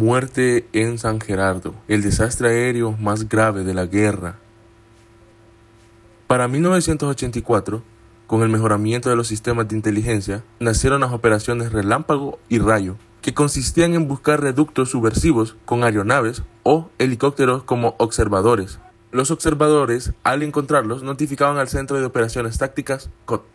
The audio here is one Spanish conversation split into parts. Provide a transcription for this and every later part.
Muerte en San Gerardo, el desastre aéreo más grave de la guerra. Para 1984, con el mejoramiento de los sistemas de inteligencia, nacieron las operaciones Relámpago y Rayo, que consistían en buscar reductos subversivos con aeronaves o helicópteros como observadores los observadores, al encontrarlos, notificaban al Centro de Operaciones Tácticas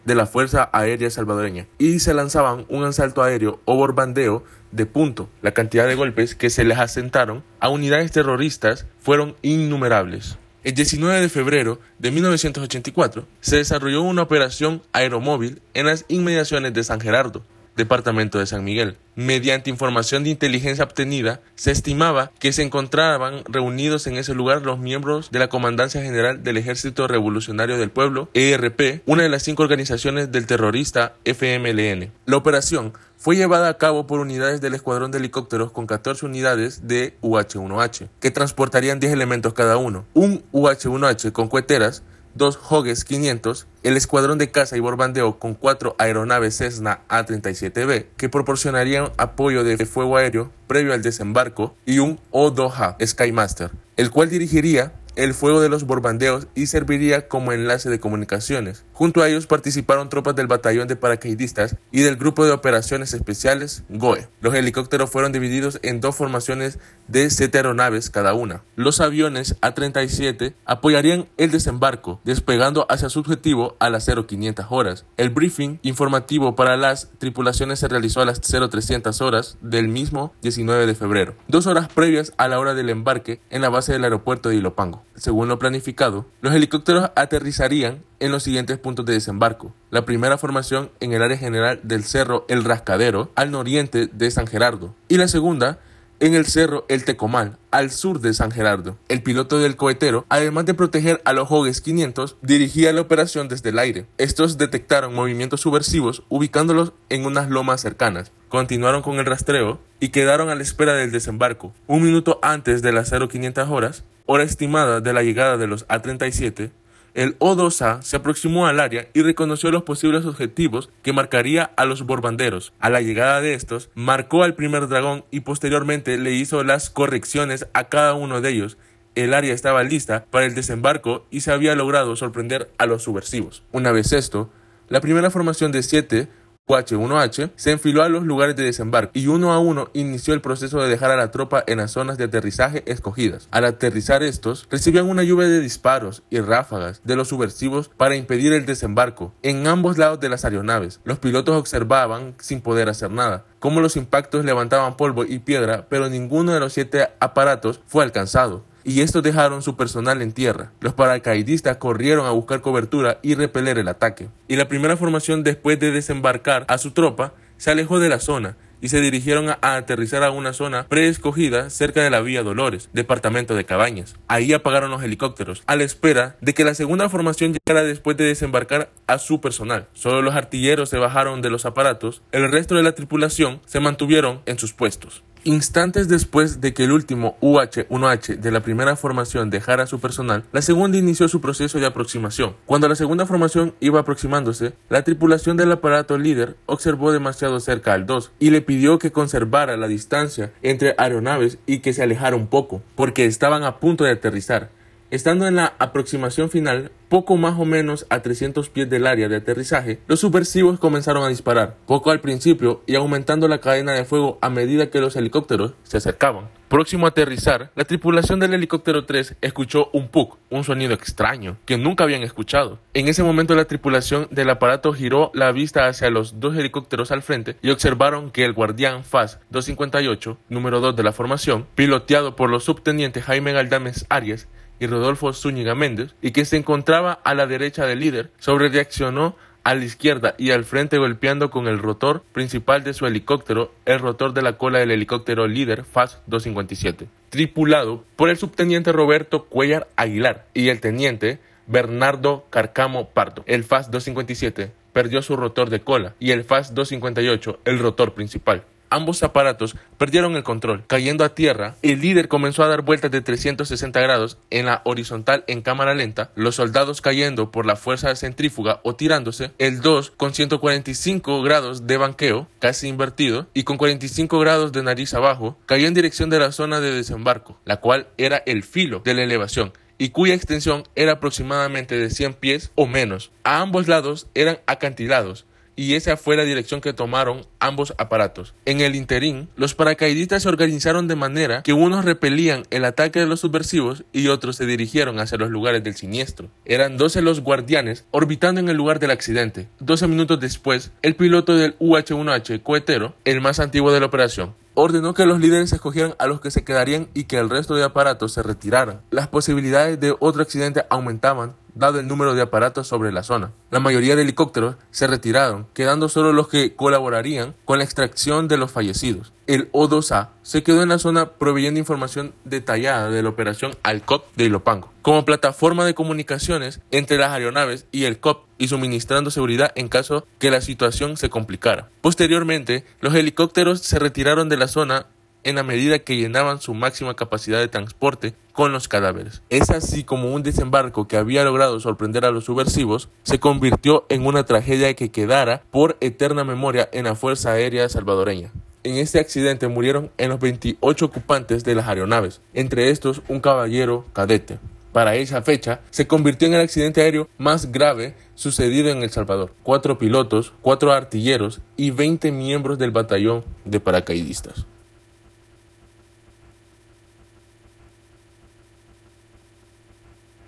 de la Fuerza Aérea Salvadoreña y se lanzaban un asalto aéreo o borbandeo de punto. La cantidad de golpes que se les asentaron a unidades terroristas fueron innumerables. El 19 de febrero de 1984 se desarrolló una operación aeromóvil en las inmediaciones de San Gerardo, departamento de San Miguel. Mediante información de inteligencia obtenida, se estimaba que se encontraban reunidos en ese lugar los miembros de la Comandancia General del Ejército Revolucionario del Pueblo, ERP, una de las cinco organizaciones del terrorista FMLN. La operación fue llevada a cabo por unidades del escuadrón de helicópteros con 14 unidades de UH-1H, que transportarían 10 elementos cada uno. Un UH-1H con coheteras dos Hogges 500, el escuadrón de caza y bombardeo con cuatro aeronaves Cessna A-37B que proporcionarían apoyo de fuego aéreo previo al desembarco y un o 2 Skymaster, el cual dirigiría el fuego de los borbandeos y serviría como enlace de comunicaciones. Junto a ellos participaron tropas del batallón de paracaidistas y del grupo de operaciones especiales GOE. Los helicópteros fueron divididos en dos formaciones de siete aeronaves cada una. Los aviones A-37 apoyarían el desembarco, despegando hacia su objetivo a las 0500 horas. El briefing informativo para las tripulaciones se realizó a las 0300 horas del mismo 19 de febrero, dos horas previas a la hora del embarque en la base del aeropuerto de Ilopango según lo planificado, los helicópteros aterrizarían en los siguientes puntos de desembarco. La primera formación en el área general del Cerro El Rascadero, al noriente de San Gerardo, y la segunda en el cerro El Tecomal, al sur de San Gerardo. El piloto del cohetero, además de proteger a los Hogues 500, dirigía la operación desde el aire. Estos detectaron movimientos subversivos ubicándolos en unas lomas cercanas. Continuaron con el rastreo y quedaron a la espera del desembarco. Un minuto antes de las 0500 horas, hora estimada de la llegada de los A-37, el O-2A se aproximó al área y reconoció los posibles objetivos que marcaría a los borbanderos. A la llegada de estos, marcó al primer dragón y posteriormente le hizo las correcciones a cada uno de ellos. El área estaba lista para el desembarco y se había logrado sorprender a los subversivos. Una vez esto, la primera formación de 7 UH-1H, se enfiló a los lugares de desembarco y uno a uno inició el proceso de dejar a la tropa en las zonas de aterrizaje escogidas. Al aterrizar estos, recibían una lluvia de disparos y ráfagas de los subversivos para impedir el desembarco en ambos lados de las aeronaves. Los pilotos observaban sin poder hacer nada, cómo los impactos levantaban polvo y piedra, pero ninguno de los siete aparatos fue alcanzado y estos dejaron su personal en tierra. Los paracaidistas corrieron a buscar cobertura y repeler el ataque. Y la primera formación, después de desembarcar a su tropa, se alejó de la zona y se dirigieron a aterrizar a una zona preescogida cerca de la vía Dolores, departamento de Cabañas. Ahí apagaron los helicópteros, a la espera de que la segunda formación llegara después de desembarcar a su personal. Solo los artilleros se bajaron de los aparatos, el resto de la tripulación se mantuvieron en sus puestos. Instantes después de que el último UH-1H de la primera formación dejara su personal, la segunda inició su proceso de aproximación. Cuando la segunda formación iba aproximándose, la tripulación del aparato líder observó demasiado cerca al 2 y le pidió que conservara la distancia entre aeronaves y que se alejara un poco, porque estaban a punto de aterrizar. Estando en la aproximación final, poco más o menos a 300 pies del área de aterrizaje, los subversivos comenzaron a disparar, poco al principio y aumentando la cadena de fuego a medida que los helicópteros se acercaban. Próximo a aterrizar, la tripulación del helicóptero 3 escuchó un puk, un sonido extraño, que nunca habían escuchado. En ese momento la tripulación del aparato giró la vista hacia los dos helicópteros al frente y observaron que el guardián FAS 258, número 2 de la formación, piloteado por los subtenientes Jaime Galdames Arias, y Rodolfo Zúñiga Méndez, y que se encontraba a la derecha del líder, reaccionó a la izquierda y al frente golpeando con el rotor principal de su helicóptero, el rotor de la cola del helicóptero líder FAS 257, tripulado por el subteniente Roberto Cuellar Aguilar y el teniente Bernardo Carcamo Pardo. El FAS 257 perdió su rotor de cola y el FAS 258 el rotor principal. Ambos aparatos perdieron el control. Cayendo a tierra, el líder comenzó a dar vueltas de 360 grados en la horizontal en cámara lenta, los soldados cayendo por la fuerza centrífuga o tirándose, el 2 con 145 grados de banqueo, casi invertido, y con 45 grados de nariz abajo, cayó en dirección de la zona de desembarco, la cual era el filo de la elevación y cuya extensión era aproximadamente de 100 pies o menos. A ambos lados eran acantilados, y esa fue la dirección que tomaron ambos aparatos. En el interín, los paracaidistas se organizaron de manera que unos repelían el ataque de los subversivos y otros se dirigieron hacia los lugares del siniestro. Eran 12 los guardianes orbitando en el lugar del accidente. 12 minutos después, el piloto del UH-1H cohetero, el más antiguo de la operación, ordenó que los líderes escogieran a los que se quedarían y que el resto de aparatos se retiraran. Las posibilidades de otro accidente aumentaban dado el número de aparatos sobre la zona. La mayoría de helicópteros se retiraron, quedando solo los que colaborarían con la extracción de los fallecidos. El O2A se quedó en la zona proveyendo información detallada de la operación al COP de Ilopango, como plataforma de comunicaciones entre las aeronaves y el COP y suministrando seguridad en caso que la situación se complicara. Posteriormente, los helicópteros se retiraron de la zona en la medida que llenaban su máxima capacidad de transporte con los cadáveres. Es así como un desembarco que había logrado sorprender a los subversivos se convirtió en una tragedia que quedara por eterna memoria en la Fuerza Aérea Salvadoreña. En este accidente murieron en los 28 ocupantes de las aeronaves, entre estos un caballero cadete. Para esa fecha, se convirtió en el accidente aéreo más grave sucedido en El Salvador. Cuatro pilotos, cuatro artilleros y 20 miembros del batallón de paracaidistas.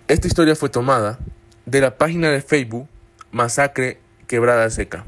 Esta historia fue tomada de la página de Facebook Masacre Quebrada Seca.